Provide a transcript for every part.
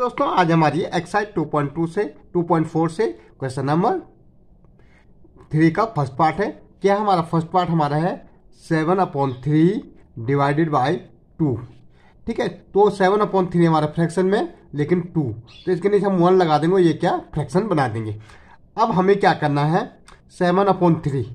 दोस्तों आज हमारी एक्साइज 2.2 से 2.4 से क्वेश्चन नंबर थ्री का फर्स्ट पार्ट है क्या हमारा फर्स्ट पार्ट हमारा है seven upon three divided by two ठीक है तो सेवन अपॉन थ्री हमारा फ्रैक्शन में लेकिन टू तो इसके नीचे हम वन लगा देंगे ये क्या फ्रैक्शन बना देंगे अब हमें क्या करना है सेवन अपॉन थ्री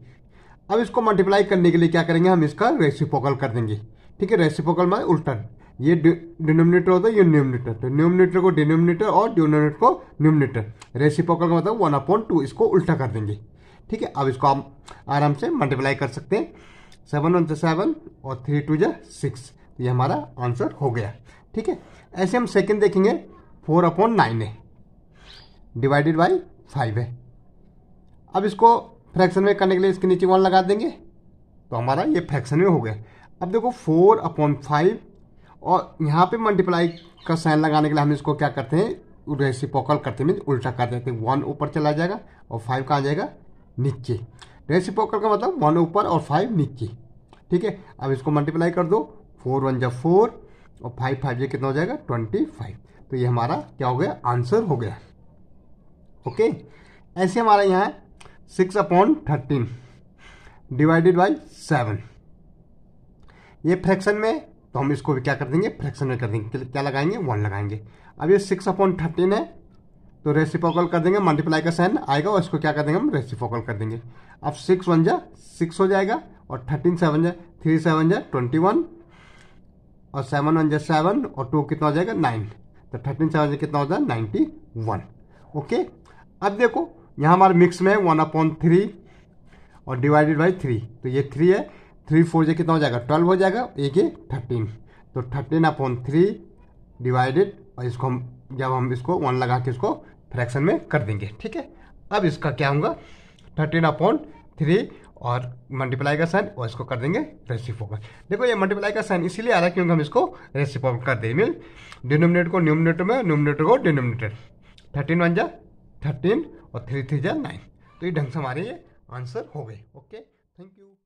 अब इसको मल्टीप्लाई करने के लिए क्या करेंगे हम इसका रेसिपोकल कर देंगे ठीक है रेसिपोकल में उल्टन ये डिनोमिनेटर होता है ये न्यूमिनेटर तो न्यूमिनेटर को डिनोमिनेटर और डिनोमिनेटर को न्यूमिनेटर रेसिपोकल का मतलब वन अपॉइंट टू इसको उल्टा कर देंगे ठीक है अब इसको आप आराम से मल्टीप्लाई कर सकते हैं सेवन वन से सेवन और थ्री टू जो सिक्स ये हमारा आंसर हो गया ठीक है ऐसे हम सेकेंड देखेंगे फोर अपॉन नाइन है डिवाइडेड बाई फाइव है अब इसको फ्रैक्शन में करने के लिए इसके नीचे वन लगा देंगे तो हमारा ये फ्रैक्शन में हो गया अब देखो फोर अपॉन फाइव और यहाँ पे मल्टीप्लाई का साइन लगाने के लिए हम इसको क्या करते हैं रेसिपोकल करते हैं उल्टा कर देते हैं वन ऊपर चला जाएगा और फाइव कहाँ जाएगा नीचे रेसिपोकल का मतलब वन ऊपर और फाइव नीचे ठीक है अब इसको मल्टीप्लाई कर दो फोर वन जब फोर और फाइव फाइव ये कितना हो जाएगा ट्वेंटी फाइव तो ये हमारा क्या हो गया आंसर हो गया ओके ऐसे हमारा यहाँ six upon thirteen divided by seven ये फ्रैक्शन में तो हम इसको भी क्या कर देंगे फ्रैक्शन में कर देंगे क्या लगाएंगे वन लगाएंगे अब ये सिक्स अपॉइंट थर्टीन है तो रेसिपोकल कर देंगे मल्टीप्लाई का साइन आएगा और इसको क्या कर देंगे हम रेसिपोकल कर देंगे अब सिक्स वन जा सिक्स हो जाएगा और थर्टीन सेवन जा थ्री सेवन जा ट्वेंटी वन और सेवन वन जा सेवन और टू कितना हो जाएगा नाइन तो थर्टीन सेवन जा कितना हो जाएगा नाइन्टी वन ओके अब देखो यहाँ हमारे मिक्स में वन अपॉइंट थ्री और डिवाइडेड बाई थ्री तो ये थ्री है थ्री फोर जे कितना हो जाएगा ट्वेल्व हो जाएगा एक ही थर्टीन तो थर्टीन अपॉन थ्री डिवाइडेड और इसको हम जब हम इसको वन लगा के इसको फ्रैक्शन में कर देंगे ठीक है अब इसका क्या होगा थर्टीन अपॉन थ्री और मल्टीप्लाई का साइन और इसको कर देंगे रेसिप्रोकल देखो ये मल्टीप्लाई का साइन इसीलिए आ रहा है क्योंकि हम इसको में कर देंगे मीन डिनोमिनेटर को न्यूमिनेटर में न्यूमिनेटर को डिनोमिनेटर थर्टीन वन जा थर्टीन और थ्री थ्री जा नाइन तो ये ढंग से हमारे ये आंसर हो गए ओके थैंक यू